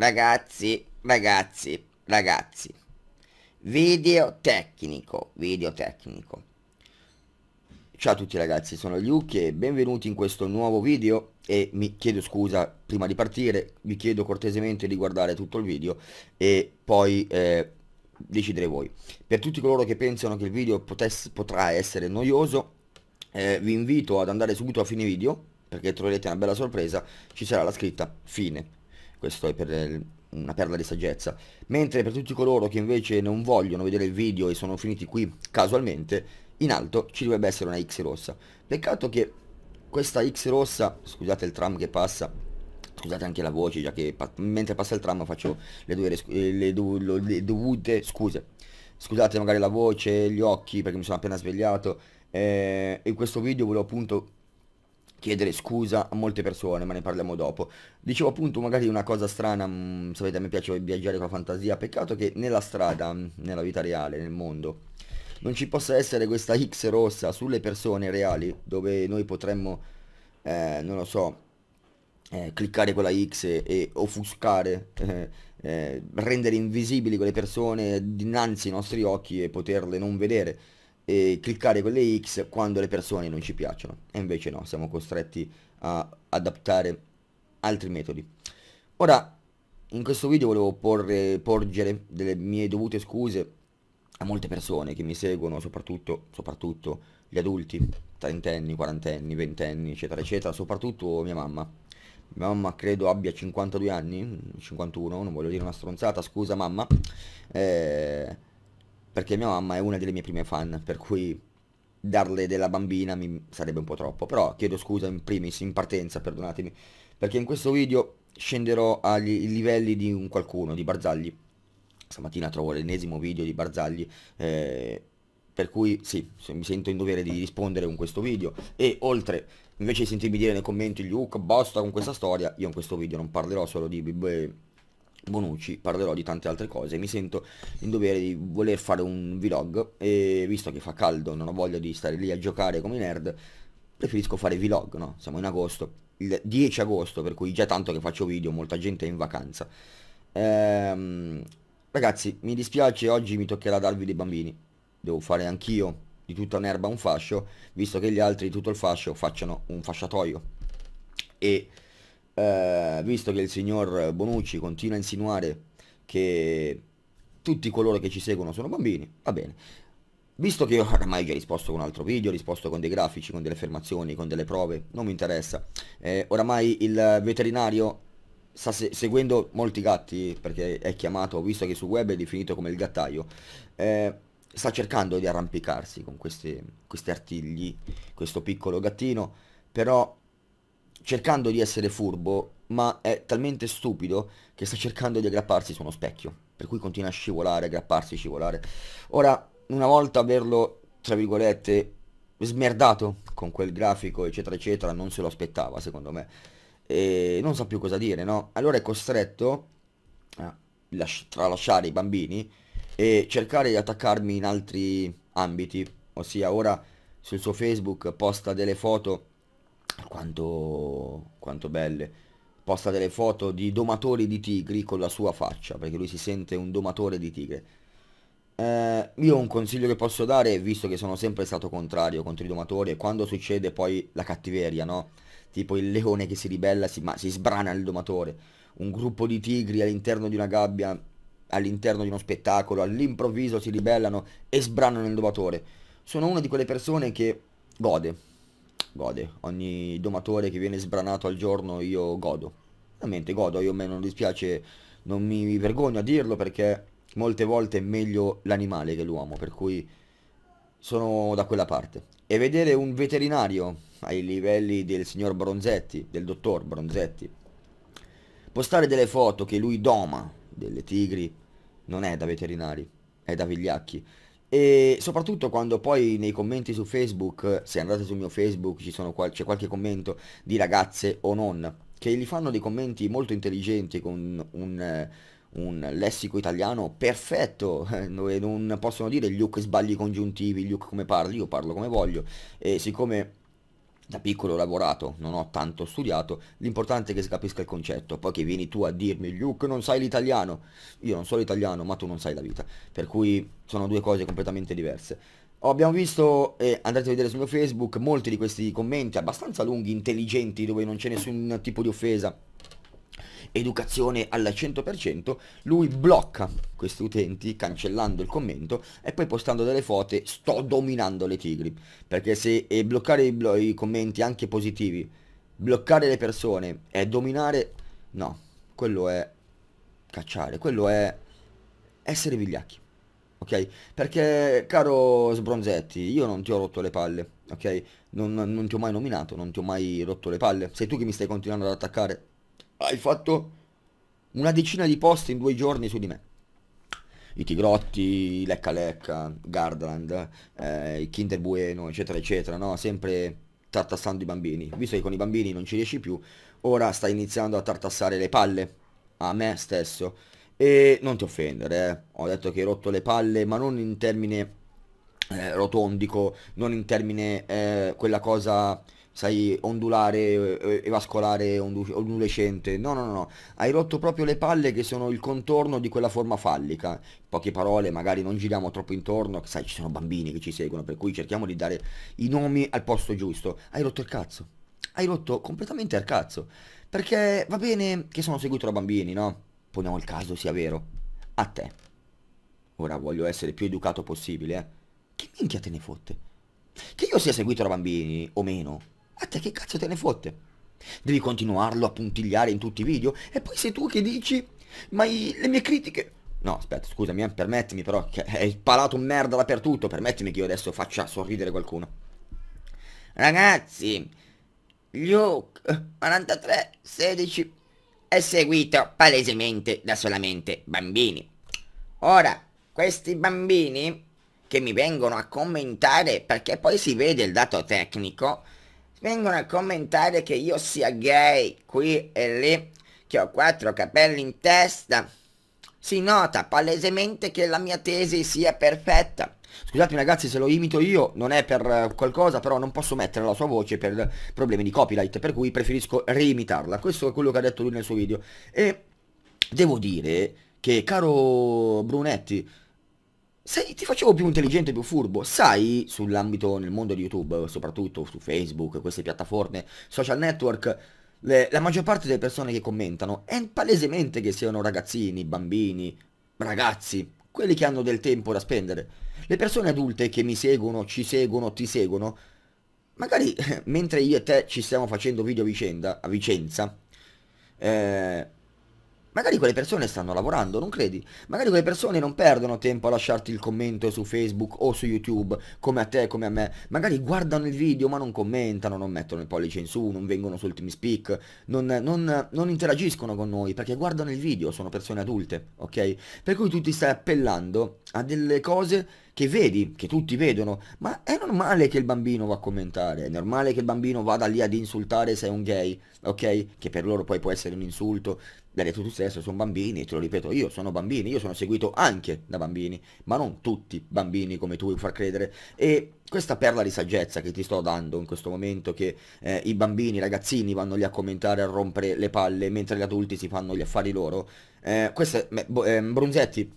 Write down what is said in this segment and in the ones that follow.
ragazzi, ragazzi, ragazzi. Video tecnico, video tecnico. Ciao a tutti ragazzi, sono Luke e benvenuti in questo nuovo video e mi chiedo scusa prima di partire, vi chiedo cortesemente di guardare tutto il video e poi eh, decidere voi. Per tutti coloro che pensano che il video potesse, potrà essere noioso, eh, vi invito ad andare subito a fine video perché troverete una bella sorpresa, ci sarà la scritta fine questo è per eh, una perla di saggezza, mentre per tutti coloro che invece non vogliono vedere il video e sono finiti qui casualmente, in alto ci dovrebbe essere una X rossa. Peccato che questa X rossa, scusate il tram che passa, scusate anche la voce, già che pa mentre passa il tram faccio le, due, eh, le, do le dovute scuse. Scusate magari la voce, gli occhi perché mi sono appena svegliato eh, in questo video volevo appunto chiedere scusa a molte persone, ma ne parliamo dopo. Dicevo appunto magari una cosa strana, mh, mm, sapete a me piace viaggiare con la fantasia, peccato che nella strada, mm, nella vita reale, nel mondo, non ci possa essere questa X rossa sulle persone reali, dove noi potremmo, eh, non lo so, eh, cliccare quella X e, e offuscare, eh, eh rendere invisibili quelle persone dinanzi ai nostri occhi e poterle non vedere eh, cliccare con le X quando le persone non ci piacciono. E invece no, siamo costretti a adattare altri metodi. Ora, in questo video volevo porre, porgere delle mie dovute scuse a molte persone che mi seguono, soprattutto, soprattutto gli adulti, trentenni, quarantenni, ventenni, eccetera, eccetera, soprattutto mia mamma. Mia mamma credo abbia 52 anni, 51, non voglio dire una stronzata, scusa mamma. Eh, perché mia mamma è una delle mie prime fan, per cui darle della bambina mi sarebbe un po' troppo, però chiedo scusa in primis, in partenza, perdonatemi, perché in questo video scenderò ai livelli di un qualcuno, di Barzagli. Stamattina trovo l'ennesimo video di Barzagli, eh, per cui sì, mi sento in dovere di rispondere con questo video e oltre invece di sentirmi dire nei commenti Luke basta con questa storia, io in questo video non parlerò solo di Bonucci, parlerò di tante altre cose, mi sento in dovere di voler fare un vlog e visto che fa caldo non ho voglia di stare lì a giocare come nerd, preferisco fare vlog, no? Siamo in agosto, il 10 agosto, per cui già tanto che faccio video, molta gente è in vacanza. Ehm, ragazzi, mi dispiace, oggi mi toccherà darvi dei bambini, devo fare anch'io di tutta un'erba un fascio, visto che gli altri di tutto il fascio facciano un fasciatoio. E eh, visto che il signor Bonucci continua a insinuare che tutti coloro che ci seguono sono bambini, va bene. Visto che io oramai ho già risposto con un altro video, ho risposto con dei grafici, con delle affermazioni, con delle prove, non mi interessa. Eh, oramai il veterinario sta se seguendo molti gatti, perché è chiamato, visto che su web è definito come il gattaio, eh, sta cercando di arrampicarsi con questi, questi artigli, questo piccolo gattino, però cercando di essere furbo, ma è talmente stupido che sta cercando di aggrapparsi su uno specchio, per cui continua a scivolare, aggrapparsi, scivolare. Ora, una volta averlo, tra virgolette, smerdato con quel grafico, eccetera, eccetera, non se lo aspettava, secondo me. E non sa più cosa dire, no? Allora è costretto a tralasciare i bambini e cercare di attaccarmi in altri ambiti, ossia ora sul suo Facebook posta delle foto quanto, quanto belle posta delle foto di domatori di tigri con la sua faccia, perché lui si sente un domatore di tigre. Eh, io un consiglio che posso dare, visto che sono sempre stato contrario contro i domatori, e quando succede poi la cattiveria, no? Tipo il leone che si ribella, si, ma, si sbrana il domatore. Un gruppo di tigri all'interno di una gabbia, all'interno di uno spettacolo, all'improvviso si ribellano e sbranano il domatore. Sono una di quelle persone che gode, gode. Ogni domatore che viene sbranato al giorno io godo. Veramente godo, io a me non dispiace, non mi vergogno a dirlo perché molte volte è meglio l'animale che l'uomo, per cui sono da quella parte. E vedere un veterinario ai livelli del signor Bronzetti, del dottor Bronzetti, postare delle foto che lui doma delle tigri non è da veterinari, è da vigliacchi e soprattutto quando poi nei commenti su Facebook, se andate sul mio Facebook c'è qual qualche commento di ragazze o non, che gli fanno dei commenti molto intelligenti con un, un lessico italiano perfetto, dove non possono dire Luke sbagli congiuntivi, Luke come parli, io parlo come voglio, e siccome da piccolo ho lavorato, non ho tanto studiato, l'importante è che si capisca il concetto, poi che vieni tu a dirmi Luke non sai l'italiano, io non so l'italiano ma tu non sai la vita, per cui sono due cose completamente diverse. Oh, abbiamo visto, eh, andate a vedere sul mio Facebook, molti di questi commenti abbastanza lunghi, intelligenti, dove non c'è nessun tipo di offesa, educazione al 100%, lui blocca questi utenti cancellando il commento e poi postando delle foto sto dominando le tigri, perché se eh, bloccare i, blo i commenti anche positivi, bloccare le persone e dominare, no, quello è cacciare, quello è essere vigliacchi. Ok? Perché, caro Sbronzetti, io non ti ho rotto le palle, ok? Non, non, ti ho mai nominato, non ti ho mai rotto le palle. Sei tu che mi stai continuando ad attaccare hai fatto una decina di post in due giorni su di me. I Tigrotti, Lecca Lecca, Gardland, eh, Kinder Bueno, eccetera, eccetera, no? Sempre tartassando i bambini. Visto che con i bambini non ci riesci più, ora stai iniziando a tartassare le palle a me stesso. E non ti offendere, eh. ho detto che hai rotto le palle, ma non in termine eh, rotondico, non in termine eh, quella cosa sai ondulare, evascolare, ondulescente. No, no, no, hai rotto proprio le palle che sono il contorno di quella forma fallica. In poche parole, magari non giriamo troppo intorno, sai, ci sono bambini che ci seguono, per cui cerchiamo di dare i nomi al posto giusto. Hai rotto il cazzo. Hai rotto completamente il cazzo. Perché va bene che sono seguito da bambini, no? Poniamo il caso sia vero. A te. Ora voglio essere più educato possibile, eh. Che minchia te ne fotte? Che io sia seguito da bambini o meno, a te che cazzo te ne fotte? Devi continuarlo a puntigliare in tutti i video e poi sei tu che dici ma i, le mie critiche... No, aspetta, scusami, eh, permettimi però, che hai sparato merda dappertutto, permettimi che io adesso faccia sorridere qualcuno. Ragazzi, Luke 43 eh, 16 è seguito palesemente da solamente bambini. Ora, questi bambini che mi vengono a commentare perché poi si vede il dato tecnico vengono a commentare che io sia gay qui e lì, che ho quattro capelli in testa. Si nota palesemente che la mia tesi sia perfetta. Scusatemi ragazzi se lo imito io, non è per eh, qualcosa, però non posso mettere la sua voce per problemi di copyright, per cui preferisco reimitarla. Questo è quello che ha detto lui nel suo video. E devo dire che, caro Brunetti, sei, ti facevo più intelligente, più furbo. Sai, sull'ambito, nel mondo di YouTube, soprattutto su Facebook, queste piattaforme, social network, le, la maggior parte delle persone che commentano è palesemente che siano ragazzini, bambini, ragazzi, quelli che hanno del tempo da spendere. Le persone adulte che mi seguono, ci seguono, ti seguono, magari mentre io e te ci stiamo facendo video a vicenda, a Vicenza, eh, Magari quelle persone stanno lavorando, non credi? Magari quelle persone non perdono tempo a lasciarti il commento su Facebook o su YouTube, come a te, come a me. Magari guardano il video ma non commentano, non mettono il pollice in su, non vengono su TeamSpeak, non, non, non interagiscono con noi perché guardano il video, sono persone adulte, ok? Per cui tu ti stai appellando a delle cose che vedi, che tutti vedono, ma è normale che il bambino va a commentare, è normale che il bambino vada lì ad insultare se è un gay, ok? Che per loro poi può essere un insulto, l'ha detto tu stesso, sono bambini, te lo ripeto io, sono bambini, io sono seguito anche da bambini, ma non tutti bambini come tu vuoi far credere. E questa perla di saggezza che ti sto dando in questo momento, che eh, i bambini, i ragazzini vanno lì a commentare, a rompere le palle, mentre gli adulti si fanno gli affari loro, eh, questa, eh, Brunzetti,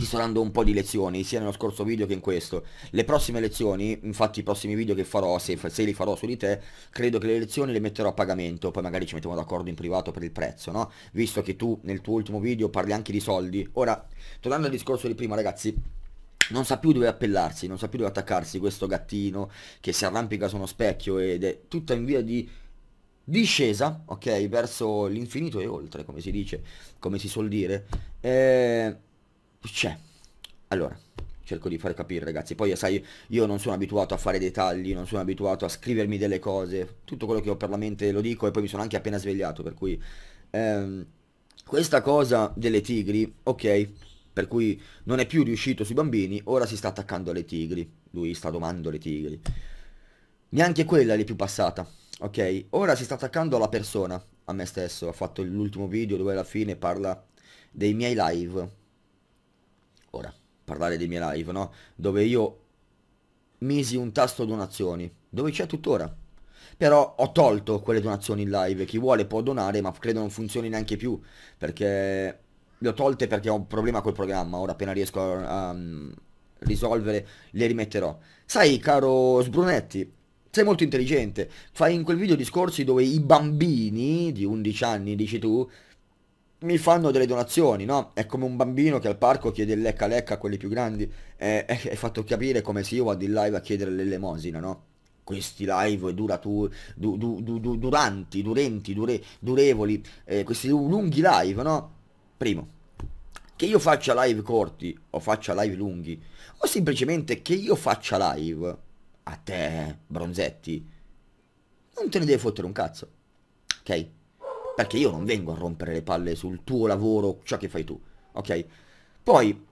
ti sto dando un po' di lezioni, sia nello scorso video che in questo. Le prossime lezioni, infatti i prossimi video che farò, se, se li farò su di te, credo che le lezioni le metterò a pagamento, poi magari ci mettiamo d'accordo in privato per il prezzo, no? Visto che tu nel tuo ultimo video parli anche di soldi. Ora, tornando al discorso di prima ragazzi, non sa più dove appellarsi, non sa più dove attaccarsi questo gattino che si arrampica su uno specchio ed è tutta in via di discesa, ok, verso l'infinito e oltre, come si dice, come si suol dire. Eh, c'è allora cerco di far capire ragazzi poi sai io non sono abituato a fare dettagli non sono abituato a scrivermi delle cose tutto quello che ho per la mente lo dico e poi mi sono anche appena svegliato per cui ehm, questa cosa delle tigri ok per cui non è più riuscito sui bambini ora si sta attaccando alle tigri lui sta domando le tigri neanche quella lì più passata ok ora si sta attaccando alla persona a me stesso ha fatto l'ultimo video dove alla fine parla dei miei live ora, parlare dei miei live, no? Dove io misi un tasto donazioni, dove c'è tuttora. Però ho tolto quelle donazioni in live, chi vuole può donare, ma credo non funzioni neanche più, perché le ho tolte perché ho un problema col programma, ora appena riesco a, a mm, risolvere le rimetterò. Sai, caro Sbrunetti, sei molto intelligente, fai in quel video discorsi dove i bambini di 11 anni, dici tu, mi fanno delle donazioni, no? È come un bambino che al parco chiede il lecca lecca a quelli più grandi. Eh, è, fatto capire come se io vado in live a chiedere l'elemosina, no? Questi live duratu, du, du, du, duranti, durenti, dure, durevoli, eh, questi lunghi live, no? Primo, che io faccia live corti o faccia live lunghi, o semplicemente che io faccia live a te, Bronzetti, non te ne devi fottere un cazzo, ok? Perché io non vengo a rompere le palle sul tuo lavoro, ciò che fai tu, ok? Poi,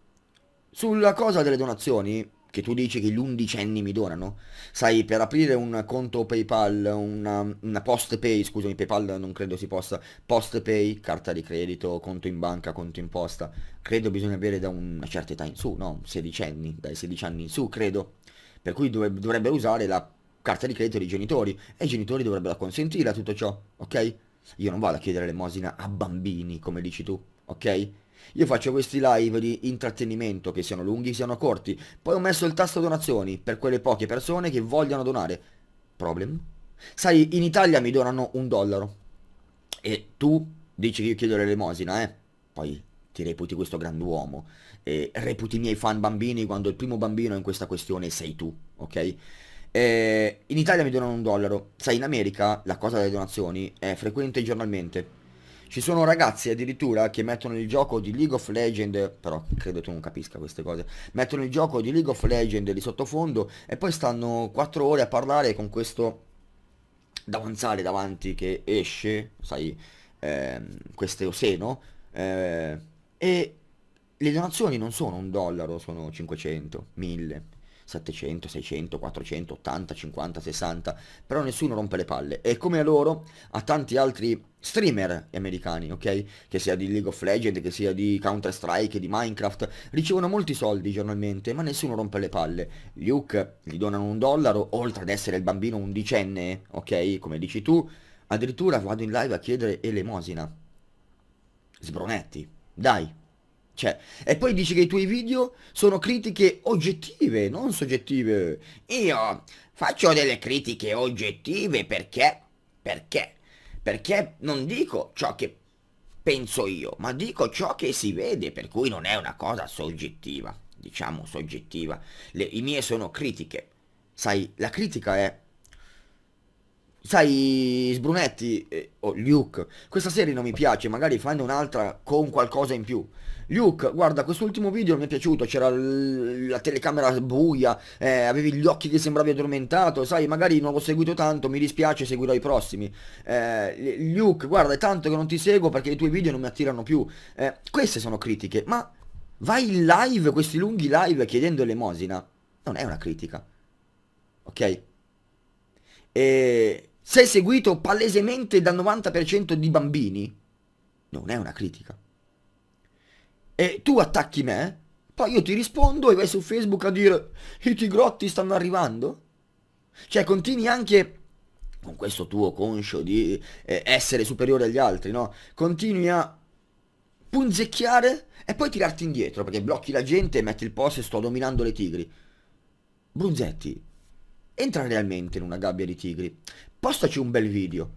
sulla cosa delle donazioni, che tu dici che gli undicenni mi donano, sai, per aprire un conto PayPal, una, una post pay, scusami, PayPal non credo si possa, post pay, carta di credito, conto in banca, conto in posta, credo bisogna avere da una certa età in su, no, 16 anni, dai 16 anni in su, credo. Per cui dovrebbero usare la carta di credito dei genitori e i genitori dovrebbero consentire a tutto ciò, ok? Io non vado a chiedere l'emosina a bambini, come dici tu, ok? Io faccio questi live di intrattenimento, che siano lunghi, siano corti. Poi ho messo il tasto donazioni per quelle poche persone che vogliono donare. Problem? Sai, in Italia mi donano un dollaro. E tu dici che io chiedo l'elemosina, eh? Poi ti reputi questo grand'uomo. E reputi i miei fan bambini quando il primo bambino in questa questione sei tu, ok? Eh, in Italia mi donano un dollaro. Sai, in America la cosa delle donazioni è frequente giornalmente. Ci sono ragazzi addirittura che mettono il gioco di League of Legends, però credo tu non capisca queste cose, mettono il gioco di League of Legends di sottofondo e poi stanno 4 ore a parlare con questo davanzale davanti che esce, sai, ehm, questo seno, eh, e le donazioni non sono un dollaro, sono 500, 1000, 700, 600, 400, 80, 50, 60, però nessuno rompe le palle. E come a loro, a tanti altri streamer americani, ok? Che sia di League of Legends, che sia di Counter Strike, di Minecraft, ricevono molti soldi giornalmente, ma nessuno rompe le palle. Luke gli donano un dollaro, oltre ad essere il bambino undicenne, ok? Come dici tu, addirittura vado in live a chiedere elemosina. Sbronetti, dai! Cioè, e poi dici che i tuoi video sono critiche oggettive, non soggettive. Io faccio delle critiche oggettive perché, perché, perché non dico ciò che penso io, ma dico ciò che si vede, per cui non è una cosa soggettiva, diciamo soggettiva. Le, I mie sono critiche. Sai, la critica è sai, Sbrunetti eh, o oh, Luke, questa serie non mi piace, magari fanno un'altra con qualcosa in più. Luke, guarda, quest'ultimo video mi è piaciuto, c'era la telecamera buia, eh, avevi gli occhi che sembravi addormentato, sai, magari non l'ho seguito tanto, mi dispiace, seguirò i prossimi. Eh, Luke, guarda, è tanto che non ti seguo perché i tuoi video non mi attirano più. Eh, queste sono critiche, ma vai in live, questi lunghi live chiedendo elemosina, non è una critica. Ok? E sei seguito palesemente dal 90% di bambini, non è una critica. E tu attacchi me, poi io ti rispondo e vai su Facebook a dire i tigrotti stanno arrivando. Cioè continui anche con questo tuo conscio di eh, essere superiore agli altri, no? Continui a punzecchiare e poi tirarti indietro perché blocchi la gente e metti il post e sto dominando le tigri. Brunzetti, entra realmente in una gabbia di tigri, postaci un bel video,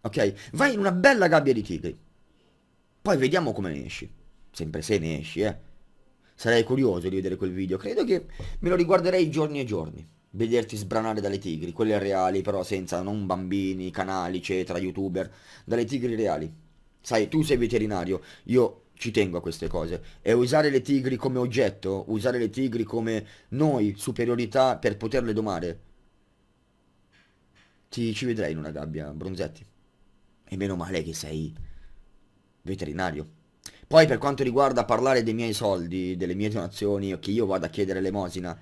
ok? Vai in una bella gabbia di tigri, poi vediamo come ne esci, sempre se ne esci, eh. Sarei curioso di vedere quel video, credo che me lo riguarderei giorni e giorni vederti sbranare dalle tigri, quelle reali però senza non bambini, canali, eccetera, youtuber, dalle tigri reali. Sai, tu sei veterinario, io ci tengo a queste cose. E usare le tigri come oggetto, usare le tigri come noi, superiorità per poterle domare. Ti, ci vedrei in una gabbia, Bronzetti. E meno male che sei veterinario. Poi per quanto riguarda parlare dei miei soldi, delle mie donazioni, o che io vado a chiedere l'emosina,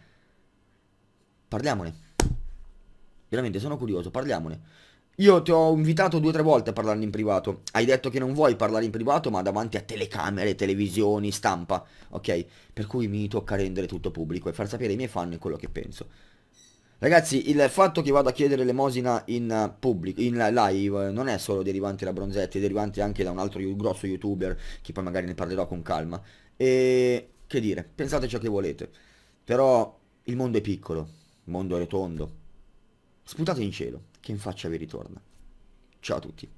parliamone. Veramente sono curioso, parliamone. Io ti ho invitato due o tre volte a parlarne in privato. Hai detto che non vuoi parlare in privato, ma davanti a telecamere, televisioni, stampa. Ok? Per cui mi tocca rendere tutto pubblico e far sapere ai miei fan quello che penso. Ragazzi, il fatto che vado a chiedere l'emosina in eh, pubblico, in live, eh, non è solo derivante da Bronzetti, è derivante anche da un altro grosso youtuber, che poi magari ne parlerò con calma. E che dire, pensate ciò che volete. Però il mondo è piccolo, il mondo è rotondo. Sputate in cielo che in faccia vi ritorna. Ciao a tutti.